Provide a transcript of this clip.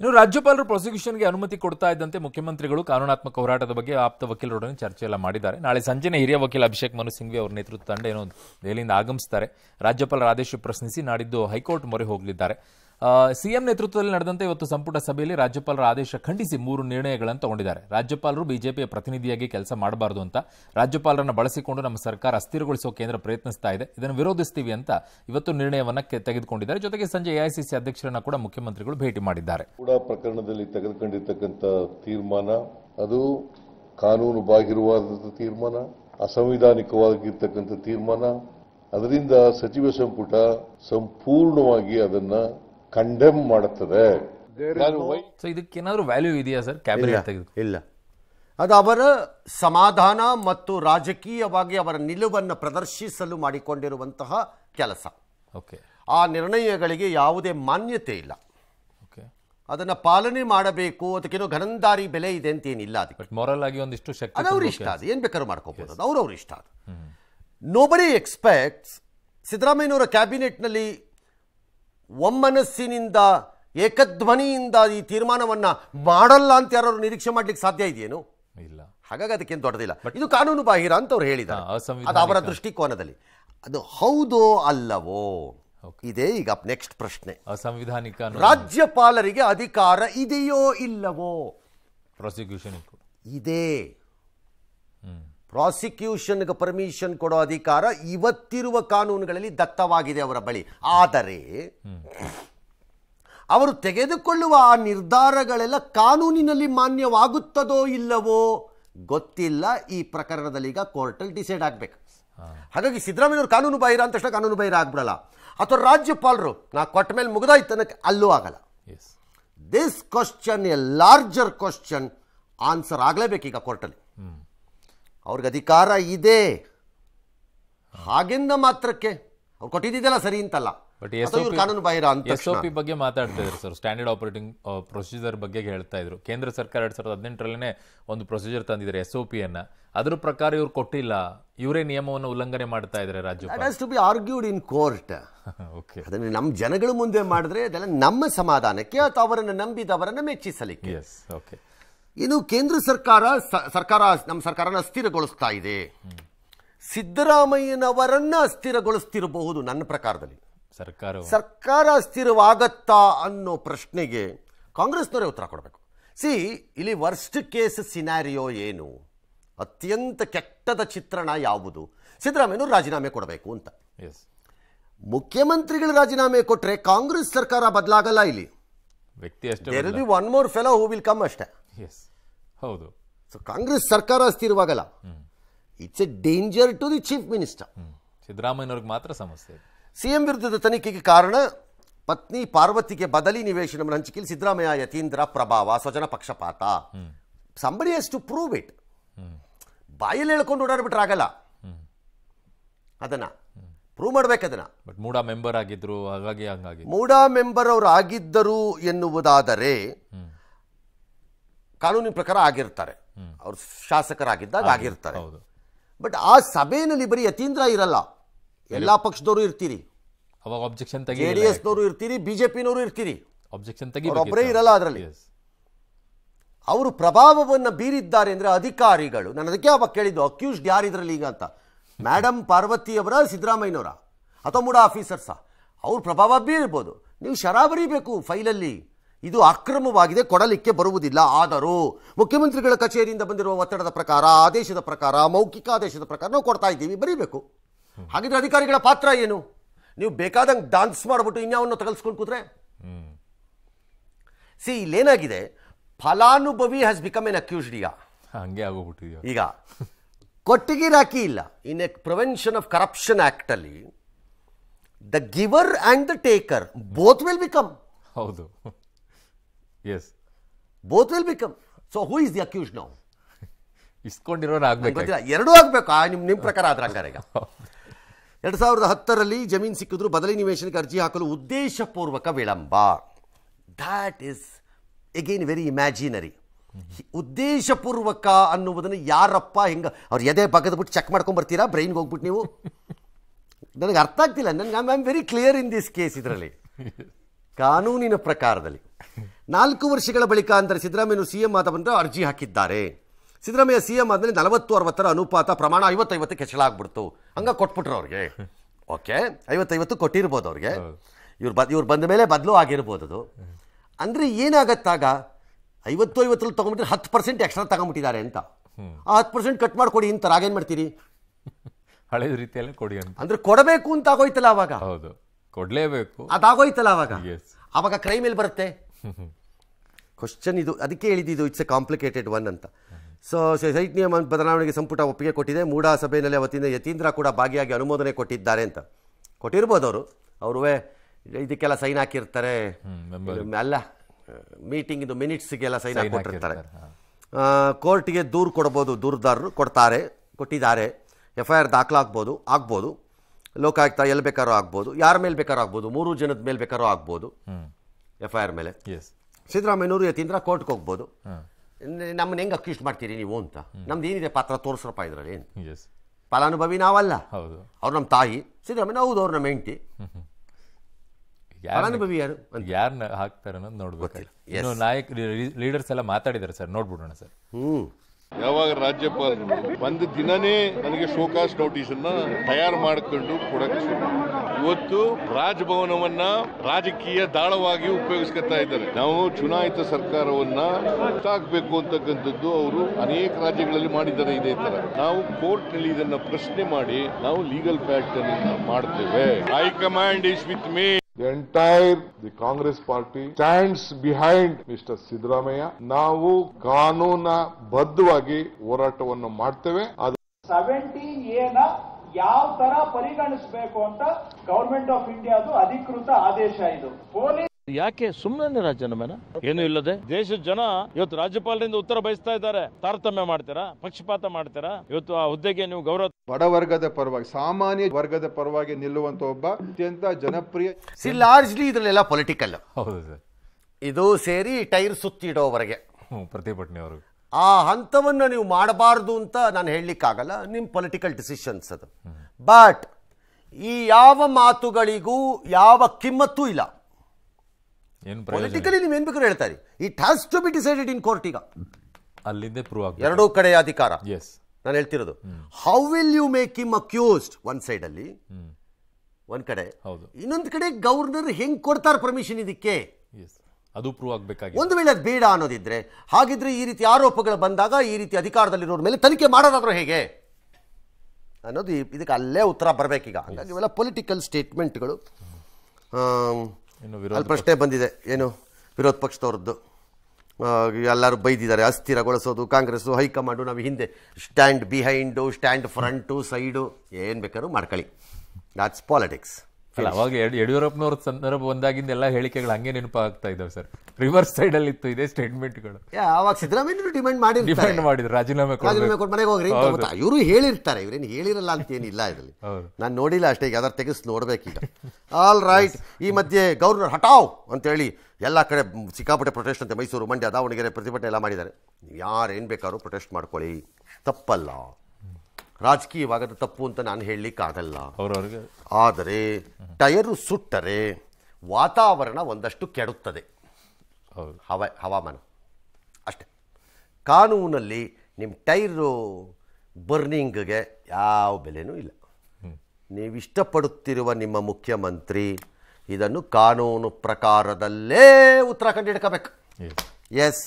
ಇನ್ನು ರಾಜ್ಯಪಾಲರು ಪ್ರಾಸಿಕ್ಯೂಷನ್ಗೆ ಅನುಮತಿ ಕೊಡ್ತಾ ಇದ್ದಂತೆ ಮುಖ್ಯಮಂತ್ರಿಗಳು ಕಾನೂನಾತ್ಮಕ ಹೋರಾಟದ ಬಗ್ಗೆ ಆಪ್ತ ವಕೀಲರೊಡನೆ ಚರ್ಚೆ ಎಲ್ಲ ಮಾಡಿದ್ದಾರೆ ನಾಳೆ ಸಂಜೆನೇ ಹಿರಿಯ ವಕೀಲ ಅಭಿಷೇಕ್ ಮನು ಸಿಂಘ್ವಿ ಅವರ ನೇತೃತ್ವ ತಂಡ ಏನೋ ದೆಹಲಿಯಿಂದ ಆಗಮಿಸ್ತಾರೆ ರಾಜ್ಯಪಾಲರ ಆದೇಶ ಪ್ರಶ್ನಿಸಿ ನಾಡಿದ್ದು ಹೈಕೋರ್ಟ್ ಮೊರೆ ಹೋಗಲಿದ್ದಾರೆ ಸಿಎಂ ನೇತೃತ್ವದಲ್ಲಿ ನಡೆದಂತೆ ಇವತ್ತು ಸಂಪುಟ ಸಭೆಯಲ್ಲಿ ರಾಜ್ಯಪಾಲರ ಆದೇಶ ಖಂಡಿಸಿ ಮೂರು ನಿರ್ಣಯಗಳನ್ನು ತಗೊಂಡಿದ್ದಾರೆ ರಾಜ್ಯಪಾಲರು ಬಿಜೆಪಿಯ ಪ್ರತಿನಿಧಿಯಾಗಿ ಕೆಲಸ ಮಾಡಬಾರದು ಅಂತ ರಾಜ್ಯಪಾಲರನ್ನು ಬಳಸಿಕೊಂಡು ನಮ್ಮ ಸರ್ಕಾರ ಅಸ್ಥಿರಗೊಳಿಸುವ ಕೇಂದ್ರ ಪ್ರಯತ್ನಿಸ್ತಾ ಇದೆ ಇದನ್ನು ವಿರೋಧಿಸ್ತೀವಿ ಅಂತ ಇವತ್ತು ನಿರ್ಣಯವನ್ನು ತೆಗೆದುಕೊಂಡಿದ್ದಾರೆ ಜೊತೆಗೆ ಸಂಜೆ ಎಐಸಿಸಿ ಅಧ್ಯಕ್ಷರನ್ನ ಕೂಡ ಮುಖ್ಯಮಂತ್ರಿಗಳು ಭೇಟಿ ಮಾಡಿದ್ದಾರೆ ಕೂಡ ಪ್ರಕರಣದಲ್ಲಿ ತೆಗೆದುಕೊಂಡಿರ್ತಕ್ಕಂಥ ತೀರ್ಮಾನ ಅದು ಕಾನೂನು ಬಾಹಿರವಾದಂಥ ತೀರ್ಮಾನ ಅಸಂವಿಧಾನಿಕವಾಗಿರ್ತಕ್ಕಂಥ ತೀರ್ಮಾನ ಅದರಿಂದ ಸಚಿವ ಸಂಪುಟ ಸಂಪೂರ್ಣವಾಗಿ ಅದನ್ನು ಕಂಡೆಮ್ ಮಾಡುತ್ತದೆ ಸೊ ಇದಕ್ಕೇನಾದ್ರೂ ವ್ಯಾಲ್ಯೂ ಇದೆಯಾ ಸರ್ ಕ್ಯಾಬಿನೆಟ್ ಇಲ್ಲ ಅದು ಅವರ ಸಮಾಧಾನ ಮತ್ತು ರಾಜಕೀಯವಾಗಿ ಅವರ ನಿಲುವನ್ನು ಪ್ರದರ್ಶಿಸಲು ಮಾಡಿಕೊಂಡಿರುವಂತಹ ಕೆಲಸ ಓಕೆ ಆ ನಿರ್ಣಯಗಳಿಗೆ ಯಾವುದೇ ಮಾನ್ಯತೆ ಇಲ್ಲ ಓಕೆ ಅದನ್ನು ಪಾಲನೆ ಮಾಡಬೇಕು ಅದಕ್ಕೇನೋ ಘನಂದಾರಿ ಬೆಲೆ ಇದೆ ಅಂತ ಏನಿಲ್ಲ ಅದಕ್ಕೆ ಮೊರಲ್ ಆಗಿ ಒಂದಿಷ್ಟು ಶಕ್ತಿ ಅದು ಅದವ್ರ ಇಷ್ಟ ಅದು ಏನು ಬೇಕಾದ್ರೂ ಮಾಡ್ಕೋಬೋದು ಅದು ಅವ್ರವ್ರ ಇಷ್ಟ ಅದು ನೋಬಡಿ ಎಕ್ಸ್ಪೆಕ್ಟ್ಸ್ ಸಿದ್ದರಾಮಯ್ಯನವರ ಕ್ಯಾಬಿನೆಟ್ನಲ್ಲಿ ಒಮ್ಮನಸ್ಸಿನಿಂದ ಏಕಧ್ವನಿಯಿಂದ ಈ ತೀರ್ಮಾನವನ್ನು ಮಾಡಲ್ಲ ಅಂತ ಯಾರು ನಿರೀಕ್ಷೆ ಮಾಡಲಿಕ್ಕೆ ಸಾಧ್ಯ ಇದೆಯೇನು ಇಲ್ಲ ಹಾಗಾಗಿ ಅದಕ್ಕೇನು ದೊಡ್ಡದಿಲ್ಲ ಇದು ಕಾನೂನು ಬಾಹಿರ ಅಂತ ಅವ್ರು ಹೇಳಿದ ಅದು ಅವರ ದೃಷ್ಟಿಕೋನದಲ್ಲಿ ಅದು ಹೌದೋ ಅಲ್ಲವೋ ಇದೇ ಈಗ ನೆಕ್ಸ್ಟ್ ಪ್ರಶ್ನೆ ಅಸಂವಿಧಾನಿಕ ರಾಜ್ಯಪಾಲರಿಗೆ ಅಧಿಕಾರ ಇದೆಯೋ ಇಲ್ಲವೋ ಪ್ರಾಸಿಕ್ಯೂಷನ್ ಇದೆ ಪ್ರಾಸಿಕ್ಯೂಷನ್ಗೆ ಪರ್ಮಿಷನ್ ಕೊಡೋ ಅಧಿಕಾರ ಇವತ್ತಿರುವ ಕಾನೂನುಗಳಲ್ಲಿ ದತ್ತವಾಗಿದೆ ಅವರ ಬಳಿ ಆದರೆ ಅವರು ತೆಗೆದುಕೊಳ್ಳುವ ಆ ನಿರ್ಧಾರಗಳೆಲ್ಲ ಕಾನೂನಿನಲ್ಲಿ ಮಾನ್ಯವಾಗುತ್ತದೋ ಇಲ್ಲವೋ ಗೊತ್ತಿಲ್ಲ ಈ ಪ್ರಕರಣದಲ್ಲಿ ಈಗ ಕೋರ್ಟಲ್ಲಿ ಡಿಸೈಡ್ ಆಗಬೇಕು ಹಾಗಾಗಿ ಸಿದ್ದರಾಮಯ್ಯವರು ಕಾನೂನು ಬಾಹಿರ ಅಂತ ಕಾನೂನು ಬಾಹಿರ ಆಗ್ಬಿಡಲ್ಲ ಅಥವಾ ರಾಜ್ಯಪಾಲರು ನಾ ಕೊಟ್ಟ ಮೇಲೆ ಮುಗಿದಾಯ್ತು ಅಲ್ಲೂ ಆಗಲ್ಲ this question a larger question answer ಆಗಲೇಬೇಕು ಈಗ ಕೋರ್ಟಲ್ಲಿ ಅವ್ರಿಗೆ ಅಧಿಕಾರ ಇದೆ ಹಾಗೆಂದ ಮಾತ್ರಕ್ಕೆ ಅವ್ರು ಕೊಟ್ಟಿದ್ದಿದ್ದಲ್ಲ ಸರಿ ಅಂತಲ್ಲ ಬಟ್ ಕಾನೂನು ಬಾಹಿರ ಅಂತ ಎಸ್ ಒ ಪಿ ಬಗ್ಗೆ ಮಾತಾಡ್ತಾ ಇದ್ರು ಸರ್ ಸ್ಟ್ಯಾಂಡರ್ಡ್ ಆಪರೇಟಿಂಗ್ ಪ್ರೊಸೀಜರ್ ಬಗ್ಗೆ ಹೇಳ್ತಾ ಇದ್ರು ಕೇಂದ್ರ ಸರ್ಕಾರ ಎರಡ್ ಸಾವಿರದ ಹದಿನೆಂಟರಲ್ಲೇ ಒಂದು ಪ್ರೊಸೀಜರ್ ತಂದಿದ್ದಾರೆ ಎಸ್ ಒ ಅನ್ನ ಅದ್ರ ಪ್ರಕಾರ ಇವ್ರು ಕೊಟ್ಟಿಲ್ಲ ಇವರೇ ನಿಯಮವನ್ನು ಉಲ್ಲಂಘನೆ ಮಾಡ್ತಾ ಇದ್ದಾರೆ ರಾಜ್ಯ to be argued in court okay ಅದನ್ನ ನಮ್ಮ ಜನಗಳ ಮುಂದೆ ಮಾಡಿದ್ರೆ ಅದೆಲ್ಲ ನಮ್ಮ ಸಮಾಧಾನಕ್ಕೆ ಅಥವಾ ಅವರನ್ನು ನಂಬಿದವರನ್ನು ಮೆಚ್ಚಿಸಲಿಕ್ಕೆ ಓಕೆ ಇನ್ನು ಕೇಂದ್ರ ಸರ್ಕಾರ ಸರ್ಕಾರ ನಮ್ಮ ಸರ್ಕಾರನ ಅಸ್ಥಿರಗೊಳಿಸ್ತಾ ಇದೆ ಸಿದ್ದರಾಮಯ್ಯನವರನ್ನ ಅಸ್ಥಿರಗೊಳಿಸ್ತಿರಬಹುದು ನನ್ನ ಪ್ರಕಾರದಲ್ಲಿ ಸರ್ಕಾರ ಸರ್ಕಾರ ಅಸ್ಥಿರವಾಗತ್ತಾ ಅನ್ನೋ ಪ್ರಶ್ನೆಗೆ ಕಾಂಗ್ರೆಸ್ನವರೇ ಉತ್ತರ ಕೊಡಬೇಕು ಸಿ ಇಲ್ಲಿ ವರ್ಸ್ಟ್ ಕೇಸ್ ಸಿನಾರಿಯೋ ಏನು ಅತ್ಯಂತ ಕೆಟ್ಟದ ಚಿತ್ರಣ ಯಾವುದು ಸಿದ್ದರಾಮಯ್ಯನವರು ರಾಜೀನಾಮೆ ಕೊಡಬೇಕು ಅಂತ ಮುಖ್ಯಮಂತ್ರಿಗಳು ರಾಜೀನಾಮೆ ಕೊಟ್ಟರೆ ಕಾಂಗ್ರೆಸ್ ಸರ್ಕಾರ ಬದಲಾಗಲ್ಲ ಇಲ್ಲಿ ವ್ಯಕ್ತಿ ಅಷ್ಟೇ one more fellow who will come ಅಷ್ಟೇ ಎಸ್ ಹೌದು ಸೊ ಕಾಂಗ್ರೆಸ್ ಸರ್ಕಾರ ಅಸ್ತಿರುವಾಗಲ್ಲ it's a danger to the chief minister ಸಿದ್ದರಾಮಯ್ಯನವ್ರಿಗೆ ಮಾತ್ರ ಸಮಸ್ಯೆ ಸಿಎಂ ವಿರುದ್ಧದ ತನಿಖೆಗೆ ಕಾರಣ ಪತ್ನಿ ಪಾರ್ವತಿಗೆ ಬದಲಿ ನಿವೇಶನವನ್ನು ಹಂಚಿಕೆಯಲ್ಲಿ ಸಿದ್ದರಾಮಯ್ಯ ಯತೀಂದ್ರ ಪ್ರಭಾವ ಸ್ವಜನ ಪಕ್ಷಪಾತ ಸಂಬಳಿ ಹ್ಯಾಸ್ ಟು ಪ್ರೂವ್ ಇಟ್ ಬಾಯಲ್ಲಿ ಹೇಳ್ಕೊಂಡು ಓಡಾಡ್ಬಿಟ್ರೆ ಆಗಲ್ಲ ಅದನ್ನ ಪ್ರೂವ್ ಮಾಡ್ಬೇಕು ಅದನ್ನ ಬಟ್ ಮೂಡಾ ಮೆಂಬರ್ ಆಗಿದ್ರು ಹಾಗಾಗಿ ಹಂಗಾಗಿ ಮೂಡಾ ಮೆಂಬರ್ ಅವರು ಆಗಿದ್ದರು ಎನ್ನುವುದಾದರೆ ಕಾನೂನಿನ ಪ್ರಕಾರ ಆಗಿರ್ತಾರೆ ಅವರು ಶಾಸಕರಾಗಿದ್ದಾಗ ಆಗಿರ್ತಾರೆ ಬಟ್ ಆ ಸಭೆಯಲ್ಲಿ ಬರೀ ಯತೀಂದ್ರ ಇರಲ್ಲ ಎಲ್ಲಾ ಪಕ್ಷದವರು ಇರ್ತೀರಿ ಅವಾಗ ಇರ್ತೀರಿ ಬಿಜೆಪಿನವರು ಇರ್ತೀರಿ ಒಬ್ಬರೇ ಇರಲ್ಲ ಅದರಲ್ಲಿ ಅವರು ಪ್ರಭಾವವನ್ನು ಬೀರಿದ್ದಾರೆ ಅಂದ್ರೆ ಅಧಿಕಾರಿಗಳು ನಾನು ಅದಕ್ಕೆ ಅವಾಗ ಕೇಳಿದ್ದು ಅಕ್ಯೂಸ್ಡ್ ಯಾರಿದ್ರಲ್ಲಿ ಈಗ ಅಂತ ಮೇಡಮ್ ಪಾರ್ವತಿಯವರ ಸಿದ್ದರಾಮಯ್ಯನವರ ಅಥವಾ ಮೂಡ ಆಫೀಸರ್ಸ ಅವ್ರ ಪ್ರಭಾವ ಬೀರ್ಬೋದು ನೀವು ಶರಾಬರಿಬೇಕು ಫೈಲಲ್ಲಿ ಇದು ಅಕ್ರಮವಾಗಿದೆ ಕೊಡಲಿಕ್ಕೆ ಬರುವುದಿಲ್ಲ ಆದರೂ ಮುಖ್ಯಮಂತ್ರಿಗಳ ಕಚೇರಿಯಿಂದ ಬಂದಿರುವ ಒತ್ತಡದ ಪ್ರಕಾರ ಆದೇಶದ ಪ್ರಕಾರ ಮೌಖಿಕ ಆದೇಶದ ಪ್ರಕಾರ ನಾವು ಕೊಡ್ತಾ ಇದ್ದೀವಿ ಬರೀಬೇಕು ಹಾಗಿದ್ರೆ ಅಧಿಕಾರಿಗಳ ಪಾತ್ರ ಏನು ನೀವು ಬೇಕಾದಂಗೆ ಡಾನ್ಸ್ ಮಾಡಿಬಿಟ್ಟು ಇನ್ಯಾವನ್ನು ತಗಲ್ಸ್ಕೊಂಡು ಕೂತ್ರೆ ಸಿ ಇಲ್ಲೇನಾಗಿದೆ ಫಲಾನುಭವಿ ಹ್ಯಾಸ್ ಬಿಕಮ್ ಎನ್ ಅಕ್ಯೂಸ್ಡ್ ಈಗ ಹಂಗೆ ಆಗೋಗ್ಬಿಟ್ಟಿದೆಯಾ ಈಗ ಕೊಟ್ಟಿಗೆ ರಾಕಿ ಇಲ್ಲ in a prevention of corruption ಅಲ್ಲಿ the giver and the taker both will become ಹೌದು yes both will become so who is the accuse ನಾವು ಇಸ್ಕೊಂಡಿರೋರು ಆಗ್ಬೇಕು ಗೊತ್ತಿಲ್ಲ ಎರಡೂ ಆಗಬೇಕು ನಿಮ್ಮ ನಿಮ್ಮ ಪ್ರಕಾರ ಆದ್ರೆ ಹಂಗಾರೆ ಈಗ ಎರಡು ಸಾವಿರದ ಹತ್ತರಲ್ಲಿ ಜಮೀನು ಸಿಕ್ಕಿದ್ರು ಬದಲಿ ನಿವೇಶನಕ್ಕೆ ಅರ್ಜಿ ಹಾಕಲು ಉದ್ದೇಶಪೂರ್ವಕ ವಿಳಂಬ that is again very imaginary ಉದ್ದೇಶಪೂರ್ವಕ ಅನ್ನುವುದನ್ನು ಯಾರಪ್ಪ ಹೆಂಗ ಅವ್ರು ಎದೆ ಬಗೆದ್ಬಿಟ್ಟು ಚೆಕ್ ಮಾಡ್ಕೊಂಡ್ ಬರ್ತೀರಾ ಬ್ರೈನ್ಗೆ ಹೋಗ್ಬಿಟ್ಟು ನೀವು ನನಗೆ ಅರ್ಥ ಆಗ್ತಿಲ್ಲ ನನ್ಗೆ I am very clear in this case ಇದರಲ್ಲಿ ಕಾನೂನಿನ ಪ್ರಕಾರದಲ್ಲಿ ನಾಲ್ಕು ವರ್ಷಗಳ ಬಳಿಕ ಅಂದರೆ ಸಿದ್ದರಾಮಯ್ಯನು ಸಿ ಎಂ ಆದ ಬಂದರೆ ಅರ್ಜಿ ಹಾಕಿದ್ದಾರೆ ಸಿದ್ದರಾಮಯ್ಯ ಸಿ ಎಂ ಆದಮೇಲೆ ನಲವತ್ತು ಅರವತ್ತರ ಅನುಪಾತ ಪ್ರಮಾಣ ಐವತ್ತೈವತ್ತು ಆಗ್ಬಿಡ್ತು ಹಂಗೆ ಕೊಟ್ಬಿಟ್ರು ಅವ್ರಿಗೆ ಓಕೆ ಐವತ್ತೈವತ್ತು ಕೊಟ್ಟಿರ್ಬೋದು ಅವ್ರಿಗೆ ಇವ್ರು ಬ ಇವ್ರು ಬಂದ ಮೇಲೆ ಬದಲು ಆಗಿರ್ಬೋದು ಅದು ಅಂದರೆ ಏನಾಗತ್ತಾಗ ಐವತ್ತು ಐವತ್ತರಲ್ಲಿ ತೊಗೊಂಬಿಟ್ರೆ ಹತ್ತು ಪರ್ಸೆಂಟ್ ಎಕ್ಸ್ಟ್ರಾ ತಗೊಂಬಿಟ್ಟಿದ್ದಾರೆ ಅಂತ ಆ ಹತ್ತು ಪರ್ಸೆಂಟ್ ಕಟ್ ಮಾಡಿಕೊಡಿ ಅಂತಾರೆ ಆಗೇನು ಮಾಡ್ತೀರಿ ಹಳೆಯ ರೀತಿಯಲ್ಲೇ ಕೊಡಿ ಅಂತ ಅಂದರೆ ಕೊಡಬೇಕು ಅಂತ ಆಗೋಯ್ತಲ್ಲ ಅವಾಗ ಹೌದು ಕೊಡಲೇಬೇಕು ಅದಾಗೋಯ್ತಲ್ಲ ಅವಾಗ ಅವಾಗ ಕ್ರೈಮ್ ಎಲ್ಲಿ ಬರುತ್ತೆ ಕ್ವಶನ್ ಇದು ಅದಕ್ಕೆ ಹೇಳಿದ್ದು ಇದು ಇಟ್ಸ್ ಎ ಕಾಂಪ್ಲಿಕೇಟೆಡ್ ಒನ್ ಅಂತ ಸೊ ಸೈಟ್ ನಿಯಮ ಬದಲಾವಣೆಗೆ ಸಂಪುಟ ಒಪ್ಪಿಗೆ ಕೊಟ್ಟಿದೆ ಮೂಡಾ ಸಭೆಯಲ್ಲಿ ಅವತ್ತಿಂದ ಯತೀಂದ್ರ ಕೂಡ ಭಾಗಿಯಾಗಿ ಅನುಮೋದನೆ ಕೊಟ್ಟಿದ್ದಾರೆ ಅಂತ ಕೊಟ್ಟಿರ್ಬೋದು ಅವರು ಅವರು ಇದಕ್ಕೆಲ್ಲ ಸೈನ್ ಹಾಕಿರ್ತಾರೆ ಅಲ್ಲ ಇದು ಮಿನಿಟ್ಸ್ಗೆಲ್ಲ ಸೈನ್ ಹಾಕಿಬಿಟ್ಟಿರ್ತಾರೆ ಕೋರ್ಟ್ಗೆ ದೂರು ಕೊಡ್ಬೋದು ದೂರದಾರರು ಕೊಡ್ತಾರೆ ಕೊಟ್ಟಿದ್ದಾರೆ ಎಫ್ ಐ ಆರ್ ದಾಖಲಾಗ್ಬೋದು ಆಗ್ಬೋದು ಲೋಕಾಯುಕ್ತ ಎಲ್ಲಿ ಬೇಕಾದ್ರೂ ಆಗ್ಬೋದು ಯಾರ ಮೇಲೆ ಬೇಕಾದ್ರೂ ಆಗ್ಬೋದು ಮೂರು ಜನದ ಮೇಲೆ ಬೇಕಾದ್ರೂ ಆಗ್ಬೋದು ಎಫ್ ಐ ಆರ್ ಮೇಲೆ ಸಿದ್ದರಾಮಯ್ಯನವರು ಯತೀಂದ್ರ ಕೋರ್ಟ್ಗೆ ಹೋಗ್ಬೋದು ನಮ್ಮನ್ನ ಹೆಂಗೆ ಅಕ್ಯೂಸ್ಟ್ ಮಾಡ್ತೀರಿ ನೀವು ಅಂತ ನಮ್ದು ಏನಿದೆ ಪಾತ್ರ ತೋರಿಸ್ರಪ್ಪ ಇದರಲ್ಲಿ ಫಲಾನುಭವಿ ನಾವಲ್ಲ ಅವ್ರು ನಮ್ಮ ತಾಯಿ ಸಿದ್ದರಾಮಯ್ಯ ಹೌದು ಅವ್ರು ನಮ್ಮ ಹೆಂಡತಿ ಫಲಾನುಭವಿ ಯಾರು ಯಾರನ್ನ ಹಾಕ್ತಾರೆ ಅನ್ನೋದು ನೋಡ್ಬೇಕು ನಾಯಕ ಲೀಡರ್ಸ್ ಎಲ್ಲ ಮಾತಾಡಿದ್ದಾರೆ ಸರ್ ನೋಡ್ಬಿಡೋಣ ಸರ್ ಹ್ಞೂ ಯಾವಾಗ ರಾಜ್ಯಪಾಲ ಒಂದು ದಿನನೇ ನನಗೆ ಶೋಕಾಸ್ ನೋಟಿಸ್ ಅನ್ನ ತಯಾರು ಮಾಡಿಕೊಂಡು ಕೊಡಕ್ಕೆ ಇವತ್ತು ರಾಜಭವನವನ್ನ ರಾಜಕೀಯ ದಾಳವಾಗಿ ಉಪಯೋಗಿಸ್ಕೊತಾ ಇದ್ದಾರೆ ನಾವು ಚುನಾಯಿತ ಸರ್ಕಾರವನ್ನ ತಾಕಬೇಕು ಅಂತಕ್ಕಂಥದ್ದು ಅವರು ಅನೇಕ ರಾಜ್ಯಗಳಲ್ಲಿ ಮಾಡಿದ್ದಾರೆ ಇದೇ ತರ ನಾವು ಕೋರ್ಟ್ ನಲ್ಲಿ ಇದನ್ನ ಪ್ರಶ್ನೆ ಮಾಡಿ ನಾವು ಲೀಗಲ್ ಫ್ಯಾಕ್ಟ್ ಅನ್ನ ಮಾಡ್ತೇವೆ high command is with me the entire the Congress party stands behind mister Siddaramaiah ನಾವು ಕಾನೂನ ಬದ್ಧವಾಗಿ ಹೋರಾಟವನ್ನು ಮಾಡ್ತೇವೆ ಅದು ಸೆವೆಂಟೀನ್ ಏನ ಯಾವ ತರ ಪರಿಗಣಿಸಬೇಕು ಅಂತ ಗೌರ್ಮೆಂಟ್ ಆಫ್ ಇಂಡಿಯಾದು ಅಧಿಕೃತ ಆದೇಶ ಇದು ಪೊಲೀಸ್ ಯಾಕೆ ಸುಮ್ಮನೆ ರಾಜೀನಾಮೆನ ಏನು ಇಲ್ಲದೆ ದೇಶದ ಜನ ಇವತ್ತು ರಾಜ್ಯಪಾಲರಿಂದ ಉತ್ತರ ಬಯಸ್ತಾ ಇದ್ದಾರೆ ತಾರತಮ್ಯ ಮಾಡ್ತೀರಾ ಪಕ್ಷಪಾತ ಮಾಡ್ತೀರಾ ಇವತ್ತು ಆ ಹುದ್ದೆಗೆ ನೀವು ಗೌರವ ವರ್ಗದ ಪರವಾಗಿ ಸಾಮಾನ್ಯ ವರ್ಗದ ಪರವಾಗಿ ನಿಲ್ಲುವಂತ ಒಬ್ಬ ಅತ್ಯಂತ ಜನಪ್ರಿಯ ಸಿ ಲಾರ್ಜ್ಲಿ ಇದರಲ್ಲೆಲ್ಲ ಪೊಲಿಟಿಕಲ್ ಹೌದು ಸರ್ ಇದು ಸೇರಿ ಟೈರ್ ಸುತ್ತಿಡೋವರೆಗೆ ಪ್ರತಿಭಟನೆಯವರು ಆ ಹಂತವನ್ನು ನೀವು ಮಾಡಬಾರ್ದು ಅಂತ ನಾನು ಹೇಳಲಿಕ್ಕಾಗಲ್ಲ ನಿಮ್ಮ ಪೊಲಿಟಿಕಲ್ ಡಿಸಿಷನ್ಸ್ ಅದು ಬಟ್ ಈ ಯಾವ ಮಾತುಗಳಿಗೂ ಯಾವ ಕಿಮ್ಮತ್ತೂ ಇಲ್ಲ ಪೊಲಿಟಿಕಲಿ ನೀವು ಏನ್ ಬೇಕಾದ್ರೂ ಹೇಳ್ತಾರೆ it has to be decided in court ಈಗ ಅಲ್ಲಿಂದ ಪ್ರೂವ್ ಆಗ ಎರಡೂ ಕಡೆಯ ಅಧಿಕಾರ ಎಸ್ ನಾನು ಹೇಳ್ತಿರೋದು how will you make him accused one side ಅಲ್ಲಿ ಒಂದ್ ಕಡೆ ಹೌದು ಇನ್ನೊಂದು ಕಡೆ ಗವರ್ನರ್ ಹೆಂಗ್ ಕೊಡ್ತಾರೆ ಪರ್ಮಿಷನ್ ಇದಕ್ಕೆ ಅದು ಪ್ರೂವ್ ಆಗಬೇಕಾಗಿ ಒಂದು ವೇಳೆ ಅದು ಬೇಡ ಅನ್ನೋದಿದ್ರೆ ಹಾಗಿದ್ರೆ ಈ ರೀತಿ ಆರೋಪಗಳು ಬಂದಾಗ ಈ ರೀತಿ ಅಧಿಕಾರದಲ್ಲಿರೋರ ಮೇಲೆ ತನಿಖೆ ಮಾಡೋದಾದ್ರೂ ಹೇಗೆ ಅನ್ನೋದು ಇದಕ್ಕೆ ಅಲ್ಲೇ ಉತ್ತರ ಬರಬೇಕೀಗ ಹಂಗಾಗಿ ಇವೆಲ್ಲ ಪೊಲಿಟಿಕಲ್ ಸ್ಟೇಟ್ಮೆಂಟ್ಗಳು ಅಲ್ಲಿ ಪ್ರಶ್ನೆ ಬಂದಿದೆ ಏನು ವಿರೋಧ ಪಕ್ಷದವ್ರದ್ದು ಎಲ್ಲರೂ ಬೈದಿದ್ದಾರೆ ಅಸ್ಥಿರಗೊಳಿಸೋದು ಕಾಂಗ್ರೆಸ್ಸು ಹೈಕಮಾಂಡು ನಾವು ಹಿಂದೆ stand behind stand front side ಏನು ಬೇಕಾದ್ರೂ ಮಾಡ್ಕೊಳ್ಳಿ ದಾಟ್ಸ್ ಪಾಲಿಟಿಕ್ಸ್ ಅಲ್ಲ ಅವಾಗ ಯಡಿಯೂರಪ್ಪನವ್ರ ಸಂದರ್ಭ ಒಂದಾಗಿಂದ ಎಲ್ಲ ಹೇಳಿಕೆಗಳು ಹಂಗೆ ನೆನಪಾಗ್ತಾ ಇದಾವೆ ಸರ್ ರಿವರ್ಸ್ ಸೈಡ್ ಅಲ್ಲಿ ಇತ್ತು ಇದೆ ಸ್ಟೇಟ್ಮೆಂಟ್ಗಳು ಅವಾಗ ಸಿದ್ದರಾಮಯ್ಯ ಡಿಮ್ಯಾಂಡ್ ಮಾಡಿ ಡಿಮ್ಯಾಂಡ್ ಮಾಡಿದ್ರು ರಾಜೀನಾಮೆ ರಾಜೀನಾಮೆ ಕೊಟ್ಟು ಮನೆಗೆ ಹೋಗ್ರಿ ಇವರು ಹೇಳಿರ್ತಾರೆ ಇವ್ರೇನು ಹೇಳಿರಲ್ಲ ಅಂತ ಏನಿಲ್ಲ ಇದರಲ್ಲಿ ನಾನು ನೋಡಿಲ್ಲ ಅಷ್ಟೇ ಈಗ ಅದರ ತೆಗೆಸ್ ನೋಡ್ಬೇಕೀಗ ಆಲ್ ರೈಟ್ ಈ ಮಧ್ಯೆ ಗೌರ್ನರ್ ಹಟಾವ್ ಅಂತ ಹೇಳಿ ಎಲ್ಲ ಕಡೆ ಸಿಕ್ಕಾಪಟ್ಟೆ ಪ್ರೊಟೆಸ್ಟ್ ಅಂತೆ ಮೈಸೂರು ಮಂಡ್ಯ ದಾವಣಗೆರೆ ಪ್ರತಿಭಟನೆ ಎಲ್ಲ ಮಾಡಿದ್ದಾರೆ ಯಾರು ಏನು ಬೇಕಾದ್ರೂ ಪ್ರೊಟೆಸ್ಟ್ ಮಾಡ್ಕೊಳ್ಳಿ ತಪ್ಪಲ್ಲ ರಾಜಕೀಯವಾಗದ ತಪ್ಪು ಅಂತ ನಾನು ಹೇಳಲಿಕ್ಕಾಗಲ್ಲ ಅವರವರಿಗೆ ಆದರೆ ಟಯರು ಸುಟ್ಟರೆ ವಾತಾವರಣ ಒಂದಷ್ಟು ಕೆಡುತ್ತದೆ ಹವ ಹವಾಮಾನ ಅಷ್ಟೆ ಕಾನೂನಲ್ಲಿ ನಿಮ್ಮ ಟೈರು ಬರ್ನಿಂಗ್ಗೆ ಯಾವ ಬೆಲೆನೂ ಇಲ್ಲ ನೀವು ಇಷ್ಟಪಡುತ್ತಿರುವ ನಿಮ್ಮ ಮುಖ್ಯಮಂತ್ರಿ ಇದನ್ನು ಕಾನೂನು ಪ್ರಕಾರದಲ್ಲೇ ಉತ್ತರಾಖಂಡ್ ಹಿಡ್ಕೋಬೇಕು ಎಸ್